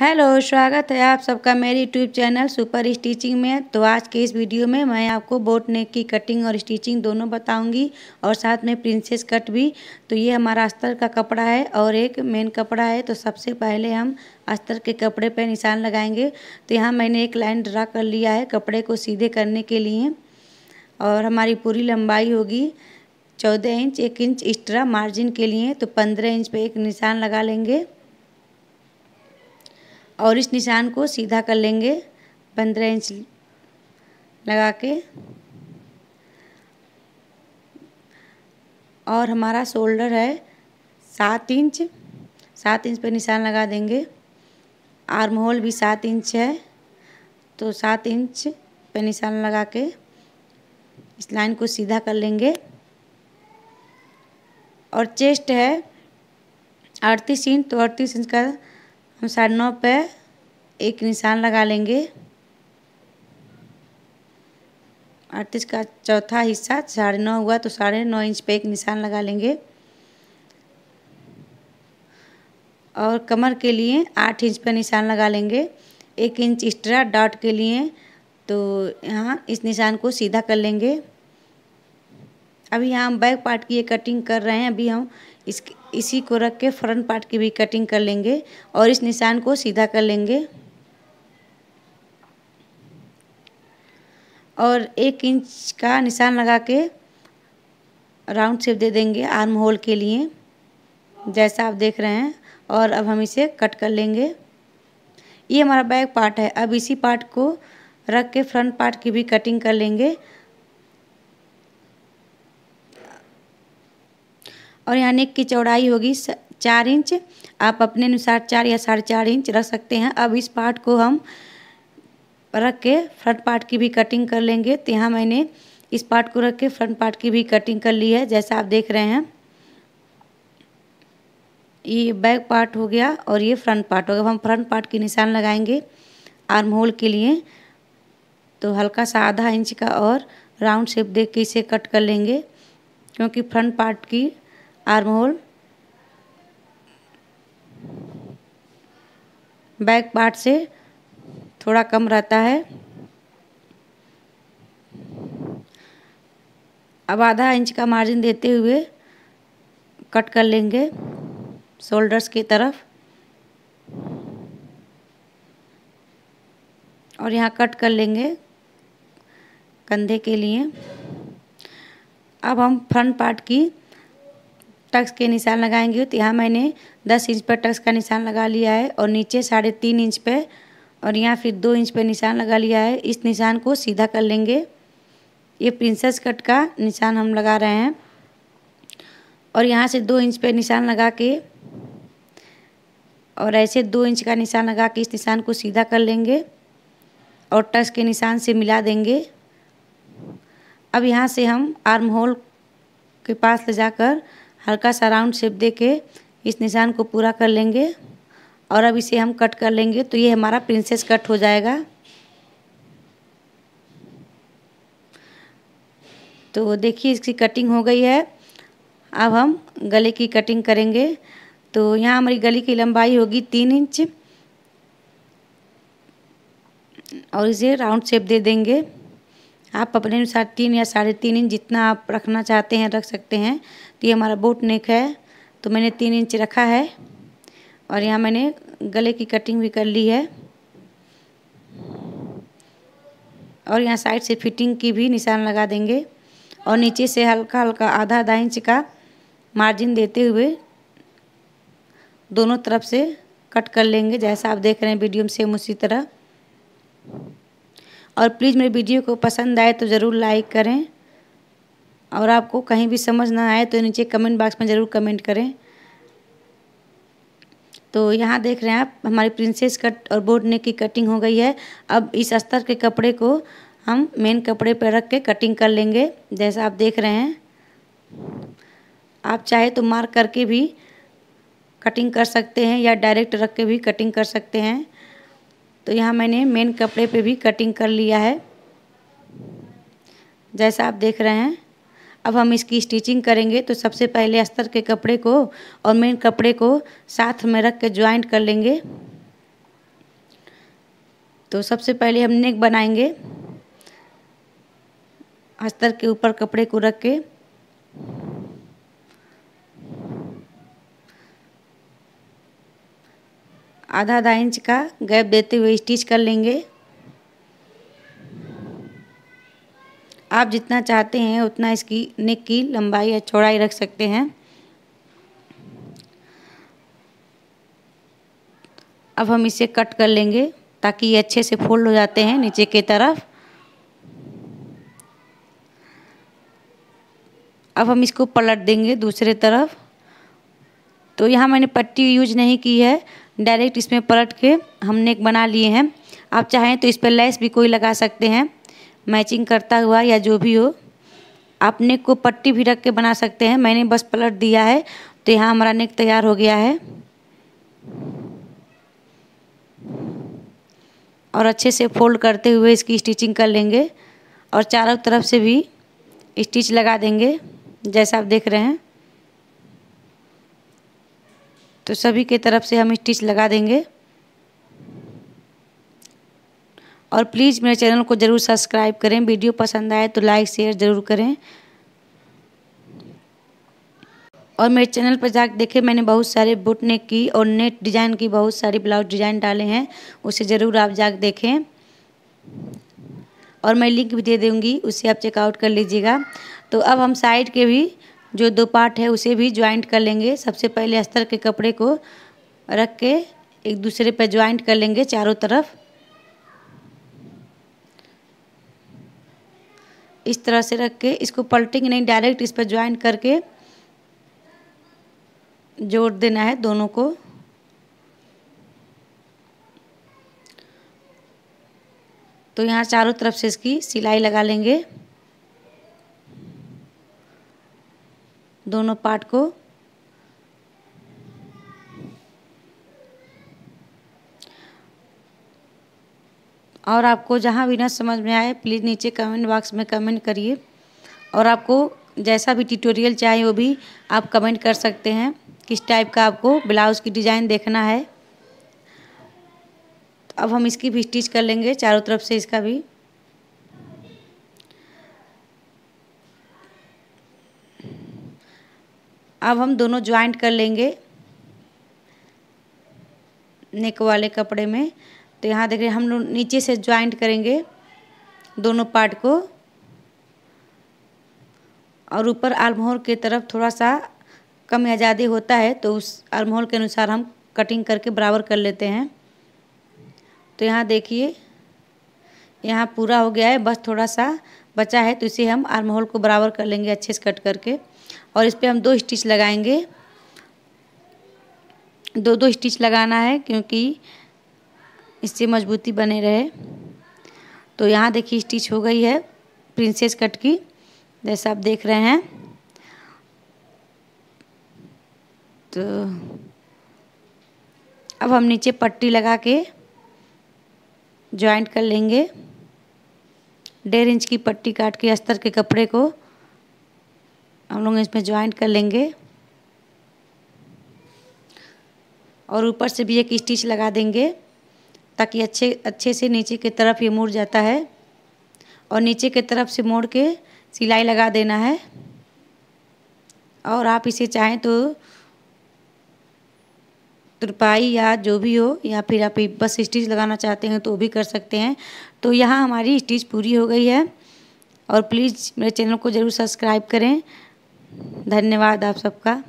hello स्वागत है आप सबका मेरी यूट्यूब चैनल सुपर स्टिचिंग में तो आज के इस वीडियो में मैं आपको बोट नेक की कटिंग और स्टिचिंग दोनों बताऊंगी और साथ में प्रिंसेस कट भी तो ये हमारा अस्तर का कपड़ा है और एक मेन कपड़ा है तो सबसे पहले हम अस्तर के कपड़े पर निशान लगाएंगे तो यहाँ मैंने एक लाइन ड्रा कर लिया है कपड़े को सीधे करने के लिए और हमारी पूरी लंबाई होगी चौदह इंच एक इंच एक्स्ट्रा मार्जिन के लिए तो पंद्रह इंच पर एक निशान लगा लेंगे और इस निशान को सीधा कर लेंगे पंद्रह इंच लगा के और हमारा शोल्डर है सात इंच सात इंच पर निशान लगा देंगे आर्म होल भी सात इंच है तो सात इंच पर निशान लगा के इस लाइन को सीधा कर लेंगे और चेस्ट है अड़तीस इंच तो अड़तीस इंच का हम साढ़े नौ पे एक निशान लगा लेंगे अड़तीस का चौथा हिस्सा साढ़े नौ हुआ तो साढ़े नौ इंच पे एक निशान लगा लेंगे और कमर के लिए आठ इंच पे निशान लगा लेंगे एक इंच एक्स्ट्रा डॉट के लिए तो यहाँ इस निशान को सीधा कर लेंगे अभी यहाँ हम बैक पार्ट की ये कटिंग कर रहे हैं अभी हम इस इसी को रख के फ्रंट पार्ट की भी कटिंग कर लेंगे और इस निशान को सीधा कर लेंगे और एक इंच का निशान लगा के राउंड शेप दे देंगे आर्म होल के लिए जैसा आप देख रहे हैं और अब हम इसे कट कर लेंगे ये हमारा बैक पार्ट है अब इसी पार्ट को रख के फ्रंट पार्ट की भी कटिंग कर लेंगे और यहाँ नेक की चौड़ाई होगी चार इंच आप अपने अनुसार चार या साढ़े चार इंच रख सकते हैं अब इस पार्ट को हम रख के फ्रंट पार्ट की भी कटिंग कर लेंगे तो यहाँ मैंने इस पार्ट को रख के फ्रंट पार्ट की भी कटिंग कर ली है जैसा आप देख रहे हैं ये बैक पार्ट हो गया और ये फ्रंट पार्ट हो गया हम फ्रंट पार्ट की निशान लगाएंगे आर्म होल के लिए तो हल्का सा आधा इंच का और राउंड शेप देख के इसे कट कर लेंगे क्योंकि फ्रंट पार्ट की आर्म होल बैक पार्ट से थोड़ा कम रहता है अब आधा इंच का मार्जिन देते हुए कट कर लेंगे शोल्डर्स की तरफ और यहाँ कट कर लेंगे कंधे के लिए अब हम फ्रंट पार्ट की टक्स के निशान लगाएंगे तो यहाँ मैंने दस इंच पर टक्स का निशान लगा लिया है और नीचे साढ़े तीन इंच पर और यहाँ फिर दो इंच पर निशान लगा लिया है इस निशान को सीधा कर लेंगे ये प्रिंसेस कट का निशान हम लगा रहे हैं और यहाँ से दो इंच पे निशान लगा के और ऐसे दो इंच का निशान लगा के इस निशान को सीधा कर लेंगे और टक्स के निशान से मिला देंगे अब यहाँ से हम आर्म होल के पास ले जाकर हल्का सा राउंड शेप दे के इस निशान को पूरा कर लेंगे और अब इसे हम कट कर लेंगे तो ये हमारा प्रिंसेस कट हो जाएगा तो देखिए इसकी कटिंग हो गई है अब हम गले की कटिंग करेंगे तो यहाँ हमारी गले की लंबाई होगी तीन इंच और इसे राउंड शेप दे देंगे आप अपने अनुसार तीन या साढ़े तीन इंच जितना आप रखना चाहते हैं रख सकते हैं तो ये हमारा बोट नेक है तो मैंने तीन इंच रखा है और यहाँ मैंने गले की कटिंग भी कर ली है और यहाँ साइड से फिटिंग की भी निशान लगा देंगे और नीचे से हल्का हल्का आधा आधा इंच का मार्जिन देते हुए दोनों तरफ से कट कर लेंगे जैसा आप देख रहे हैं वीडियो में सेम उसी तरह और प्लीज़ मेरे वीडियो को पसंद आए तो ज़रूर लाइक करें और आपको कहीं भी समझ ना आए तो नीचे कमेंट बॉक्स में ज़रूर कमेंट करें तो यहाँ देख रहे हैं आप हमारी प्रिंसेस कट और बोर्ड नेक की कटिंग हो गई है अब इस अस्तर के कपड़े को हम मेन कपड़े पर रख के कटिंग कर लेंगे जैसा आप देख रहे हैं आप चाहे तो मार्क करके भी कटिंग कर सकते हैं या डायरेक्ट रख के भी कटिंग कर सकते हैं तो यहाँ मैंने मेन कपड़े पे भी कटिंग कर लिया है जैसा आप देख रहे हैं अब हम इसकी स्टिचिंग करेंगे तो सबसे पहले अस्तर के कपड़े को और मेन कपड़े को साथ में रख के ज्वाइंट कर लेंगे तो सबसे पहले हम नेक बनाएंगे अस्तर के ऊपर कपड़े को रख के आधा आधा इंच का गैप देते हुए स्टिच कर लेंगे आप जितना चाहते हैं उतना इसकी नेक की लंबाई या चौड़ाई रख सकते हैं अब हम इसे कट कर लेंगे ताकि ये अच्छे से फोल्ड हो जाते हैं नीचे की तरफ अब हम इसको पलट देंगे दूसरे तरफ तो यहाँ मैंने पट्टी यूज नहीं की है डायरेक्ट इसमें पलट के हम नेक बना लिए हैं आप चाहें तो इस पर लेस भी कोई लगा सकते हैं मैचिंग करता हुआ या जो भी हो आप नेक को पट्टी भी रख के बना सकते हैं मैंने बस पलट दिया है तो यहाँ हमारा नेक तैयार हो गया है और अच्छे से फोल्ड करते हुए इसकी स्टिचिंग कर लेंगे और चारों तरफ से भी स्टिच लगा देंगे जैसा आप देख रहे हैं तो सभी के तरफ से हम स्टिच लगा देंगे और प्लीज़ मेरे चैनल को ज़रूर सब्सक्राइब करें वीडियो पसंद आए तो लाइक शेयर ज़रूर करें और मेरे चैनल पर जाकर देखें मैंने बहुत सारे बुटने की और नेट डिज़ाइन की बहुत सारी ब्लाउज डिज़ाइन डाले हैं उसे ज़रूर आप जाकर देखें और मैं लिंक भी दे दूँगी उसे आप चेकआउट कर लीजिएगा तो अब हम साइड के भी जो दो पार्ट है उसे भी ज्वाइंट कर लेंगे सबसे पहले अस्तर के कपड़े को रख के एक दूसरे पर ज्वाइंट कर लेंगे चारों तरफ इस तरह से रख के इसको पलटेंगे नहीं डायरेक्ट इस पर ज्वाइंट करके जोड़ देना है दोनों को तो यहाँ चारों तरफ से इसकी सिलाई लगा लेंगे दोनों पार्ट को और आपको जहाँ भी ना समझ में आए प्लीज़ नीचे कमेंट बॉक्स में कमेंट करिए और आपको जैसा भी ट्यूटोरियल चाहिए वो भी आप कमेंट कर सकते हैं किस टाइप का आपको ब्लाउज़ की डिज़ाइन देखना है तो अब हम इसकी भी स्टिच कर लेंगे चारों तरफ से इसका भी अब हम दोनों ज्वाइंट कर लेंगे नेक वाले कपड़े में तो यहाँ देख रहे हम लोग नीचे से ज्वाइंट करेंगे दोनों पार्ट को और ऊपर आलमोहर की तरफ थोड़ा सा कम या ज़्यादा होता है तो उस आलमोहर के अनुसार हम कटिंग करके बराबर कर लेते हैं तो यहाँ देखिए यहाँ पूरा हो गया है बस थोड़ा सा बचा है तो इसे हम आर्म होल को बराबर कर लेंगे अच्छे से कट करके और इस पर हम दो स्टिच लगाएंगे दो दो स्टिच लगाना है क्योंकि इससे मजबूती बने रहे तो यहाँ देखिए स्टिच हो गई है प्रिंसेस कट की जैसा आप देख रहे हैं तो अब हम नीचे पट्टी लगा के ज्वाइंट कर लेंगे डेढ़ इंच की पट्टी काट के अस्तर के कपड़े को हम लोग इसमें ज्वाइंट कर लेंगे और ऊपर से भी एक स्टिच लगा देंगे ताकि अच्छे अच्छे से नीचे की तरफ ये मुड़ जाता है और नीचे की तरफ से मोड़ के सिलाई लगा देना है और आप इसे चाहें तो तुरपाई या जो भी हो या फिर आप बस स्टिच लगाना चाहते हैं तो वो भी कर सकते हैं तो यहाँ हमारी स्टिच पूरी हो गई है और प्लीज़ मेरे चैनल को ज़रूर सब्सक्राइब करें धन्यवाद आप सबका